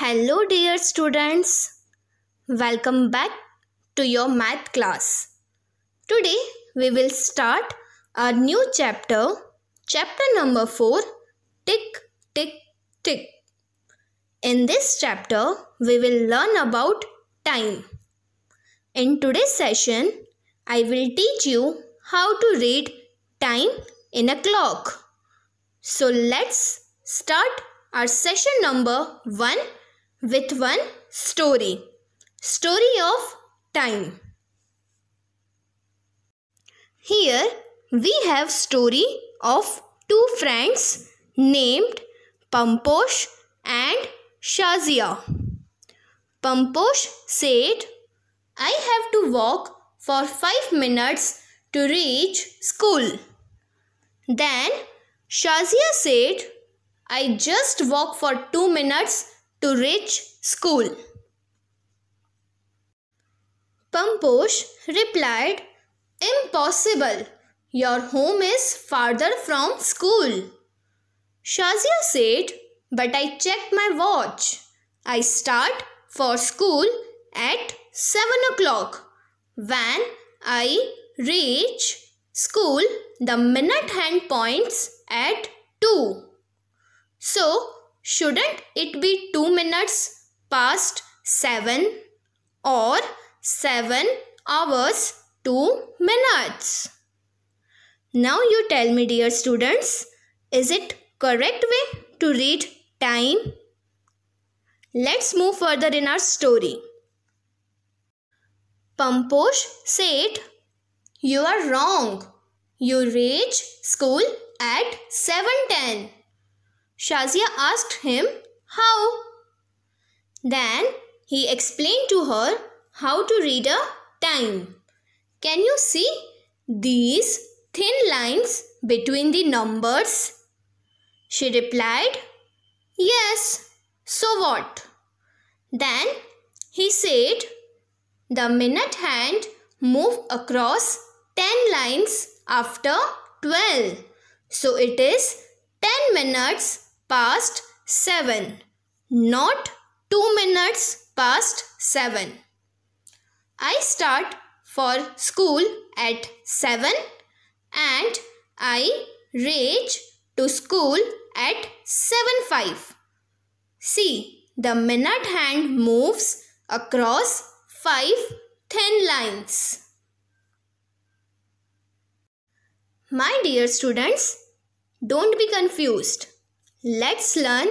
Hello dear students, welcome back to your math class. Today we will start our new chapter, chapter number 4, Tick Tick Tick. In this chapter we will learn about time. In today's session, I will teach you how to read time in a clock. So let's start our session number 1 with one story. Story of time. Here we have story of two friends named Pamposh and Shazia. Pamposh said, I have to walk for five minutes to reach school. Then Shazia said, I just walk for two minutes to reach school. Pamposh replied, Impossible. Your home is farther from school. Shazia said, But I checked my watch. I start for school at 7 o'clock. When I reach school, the minute hand points at 2. So Shouldn't it be 2 minutes past 7 or 7 hours 2 minutes? Now you tell me dear students, is it correct way to read time? Let's move further in our story. Pamposh said, You are wrong. You reach school at 7.10. Shazia asked him how. Then he explained to her how to read a time. Can you see these thin lines between the numbers? She replied, Yes, so what? Then he said, The minute hand move across 10 lines after 12. So it is 10 minutes past 7. Not 2 minutes past 7. I start for school at 7 and I reach to school at 7.5. See, the minute hand moves across 5 thin lines. My dear students, don't be confused. Let's learn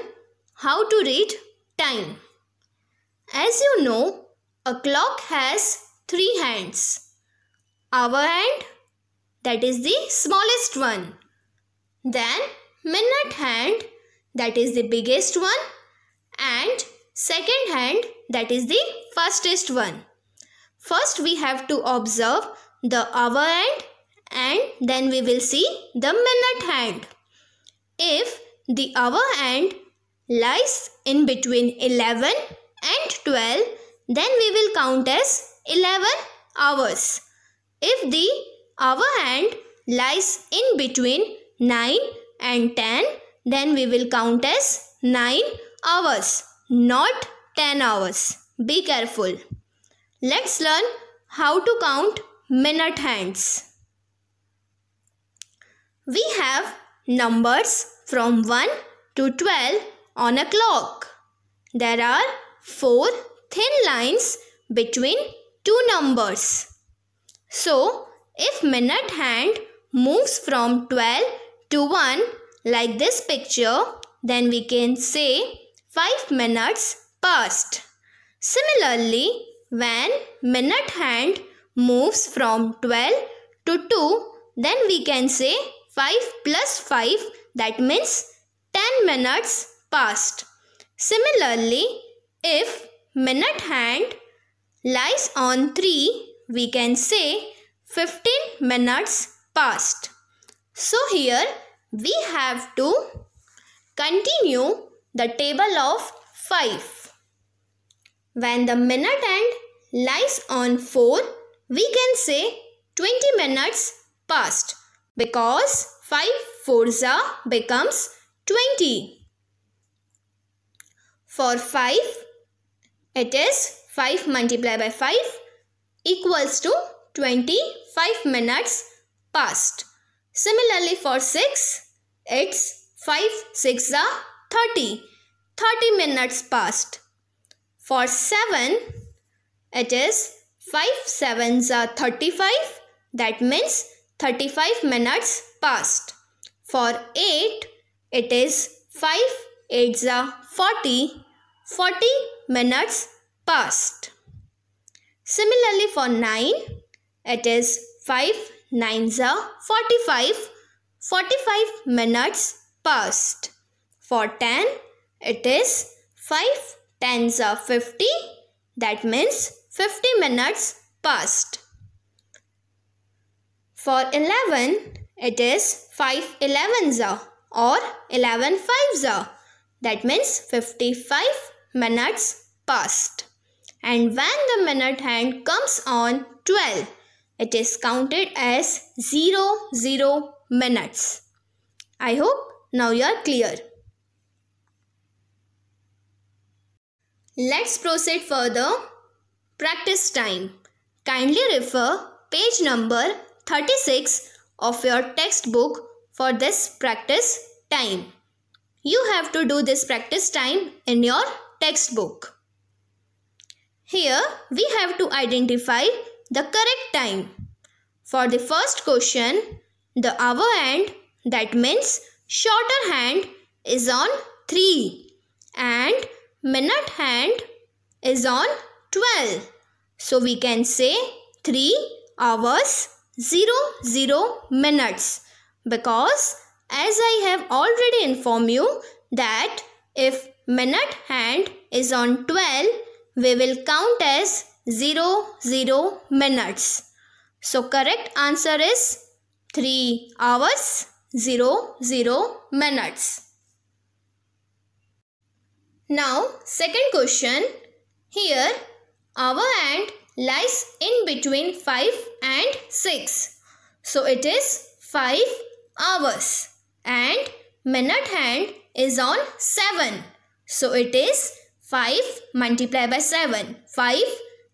how to read time. As you know, a clock has three hands. Our hand, that is the smallest one. Then minute hand, that is the biggest one. And second hand, that is the fastest one. First we have to observe the hour hand and then we will see the minute hand. If the hour end lies in between 11 and 12 then we will count as 11 hours. If the hour end lies in between 9 and 10 then we will count as 9 hours not 10 hours. Be careful. Let's learn how to count minute hands. We have numbers from 1 to 12 on a clock. There are 4 thin lines between two numbers. So, if minute hand moves from 12 to 1 like this picture, then we can say 5 minutes passed. Similarly, when minute hand moves from 12 to 2, then we can say 5 plus 5 that means 10 minutes passed. Similarly, if minute hand lies on 3, we can say 15 minutes passed. So here we have to continue the table of 5. When the minute hand lies on 4, we can say 20 minutes passed because 5 forza are becomes 20. For 5, it is 5 multiplied by 5 equals to 25 minutes past. Similarly for 6, it's 5 6 are 30. 30 minutes past. For 7, it is 5 7 are 35. That means 35 minutes passed. For 8, it is 5 8 40, 40 minutes passed. Similarly for 9, it is 5 9 45, 45 minutes passed. For 10, it is 5 10 50, that means 50 minutes passed. For 11, it is 5 elevens or 11 fives That means 55 minutes passed. And when the minute hand comes on 12, it is counted as 0, 0 minutes. I hope now you are clear. Let's proceed further. Practice time. Kindly refer page number 36 of your textbook for this practice time. You have to do this practice time in your textbook. Here we have to identify the correct time. For the first question, the hour hand that means shorter hand is on 3 and minute hand is on 12. So we can say 3 hours zero zero minutes because as I have already informed you that if minute hand is on 12 we will count as zero zero minutes. So correct answer is 3 hours 0 0 minutes. Now second question here hour and lies in between 5 and 6. So it is 5 hours. And minute hand is on 7. So it is 5 multiplied by 7. 5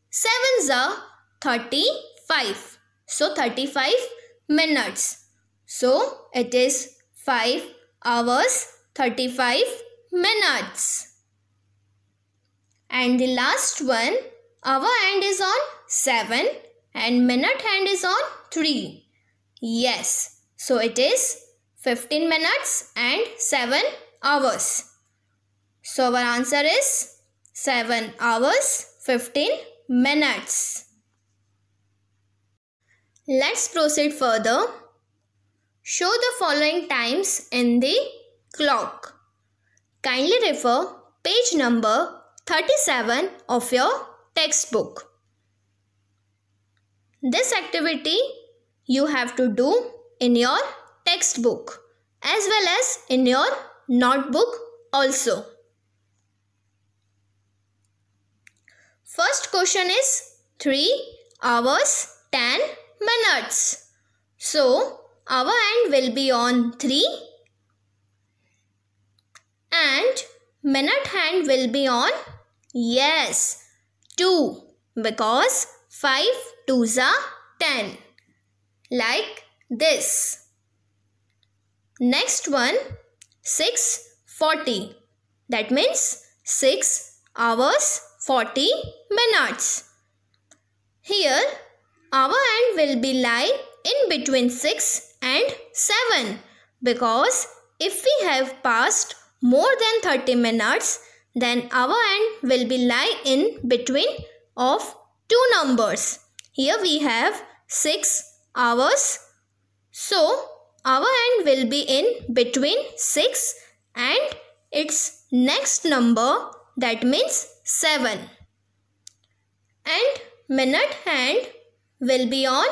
sevens are 35. So 35 minutes. So it is 5 hours 35 minutes. And the last one Hour hand is on 7 and minute hand is on 3. Yes, so it is 15 minutes and 7 hours. So our answer is 7 hours 15 minutes. Let's proceed further. Show the following times in the clock. Kindly refer page number 37 of your textbook. This activity you have to do in your textbook as well as in your notebook also. First question is 3 hours 10 minutes. So, our end will be on 3 and minute hand will be on yes 2 because 5 2s are 10 like this. Next one 640 that means 6 hours 40 minutes. Here our end will be lie in between 6 and 7 because if we have passed more than 30 minutes then our end will be lie in between of two numbers. Here we have 6 hours. So, our end will be in between 6 and its next number that means 7. And minute hand will be on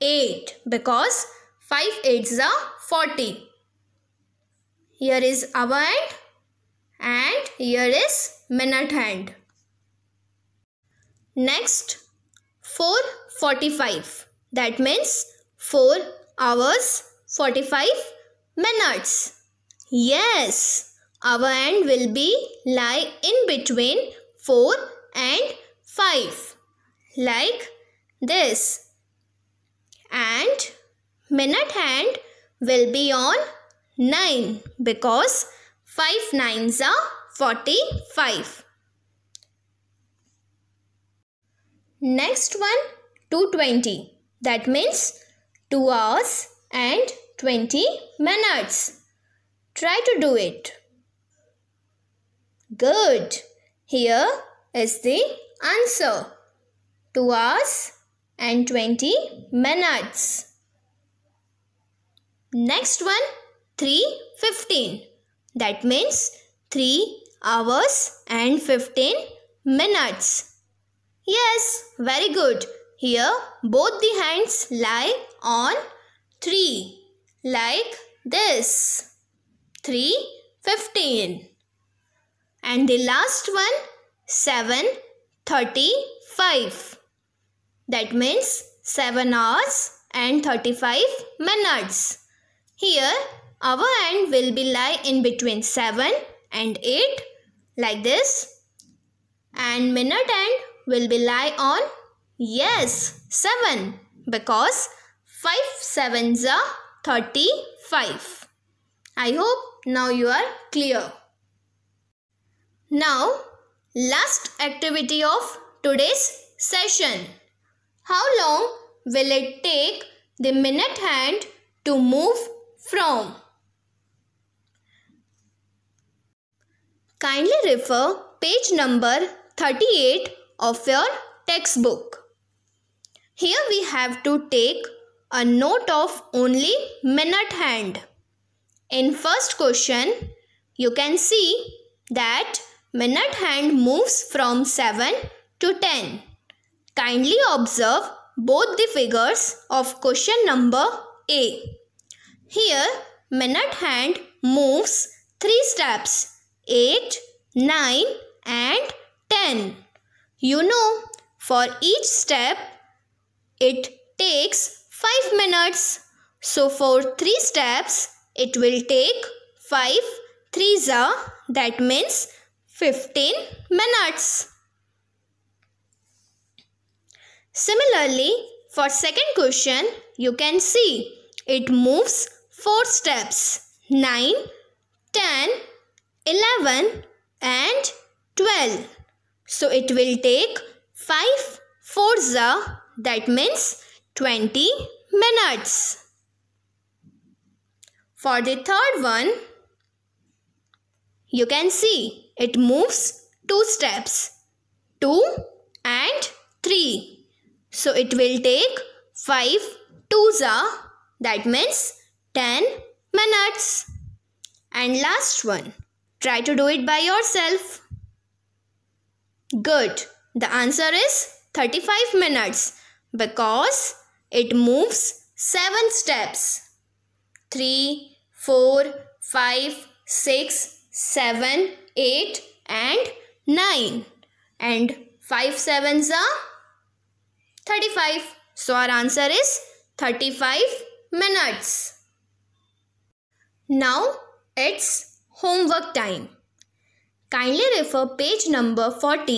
8 because 5 8s are 40. Here is our end and here is minute hand. Next 445 that means 4 hours 45 minutes. Yes, our end will be lie in between 4 and 5 like this and minute hand will be on 9 because 5 nines are 45. Next one 220 that means 2 hours and 20 minutes. Try to do it. Good. Here is the answer. 2 hours and 20 minutes. Next one 315 that means 3 hours and 15 minutes. Yes, very good. Here both the hands lie on 3 like this. 3, 15. And the last one 7, 35. That means 7 hours and 35 minutes. Here our end will be lie in between 7 and 8 like this. And minute end will be lie on yes 7 because 5 sevens are 35. I hope now you are clear. Now last activity of today's session. How long will it take the minute hand to move from Kindly refer page number 38 of your textbook. Here we have to take a note of only minute hand. In first question, you can see that minute hand moves from 7 to 10. Kindly observe both the figures of question number A. Here, minute hand moves 3 steps 8, 9 and 10. You know, for each step, it takes 5 minutes. So for 3 steps, it will take 5 threes are that means 15 minutes. Similarly, for second question, you can see it moves 4 steps 9, 10, 11 and 12. So it will take 5 fours that means 20 minutes. For the third one, you can see it moves two steps 2 and 3. So it will take 5 twos that means 10 minutes. And last one. Try to do it by yourself. Good. The answer is 35 minutes because it moves 7 steps. 3, 4, 5, 6, 7, 8 and 9. And 5 sevens are 35. So our answer is 35 minutes. Now it's homework time. Kindly refer page number 40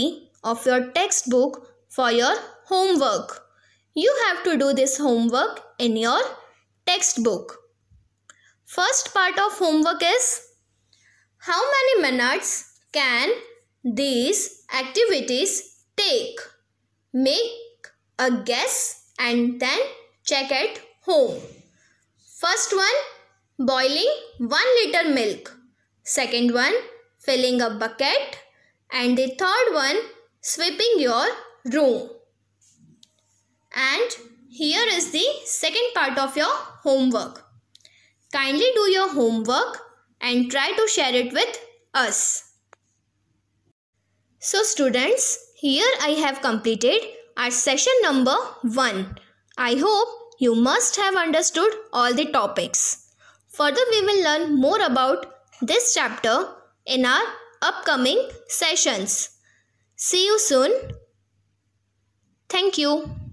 of your textbook for your homework. You have to do this homework in your textbook. First part of homework is how many minutes can these activities take? Make a guess and then check at home. First one boiling 1 liter milk. Second one, filling a bucket. And the third one, sweeping your room. And here is the second part of your homework. Kindly do your homework and try to share it with us. So students, here I have completed our session number 1. I hope you must have understood all the topics. Further, we will learn more about this chapter in our upcoming sessions. See you soon. Thank you.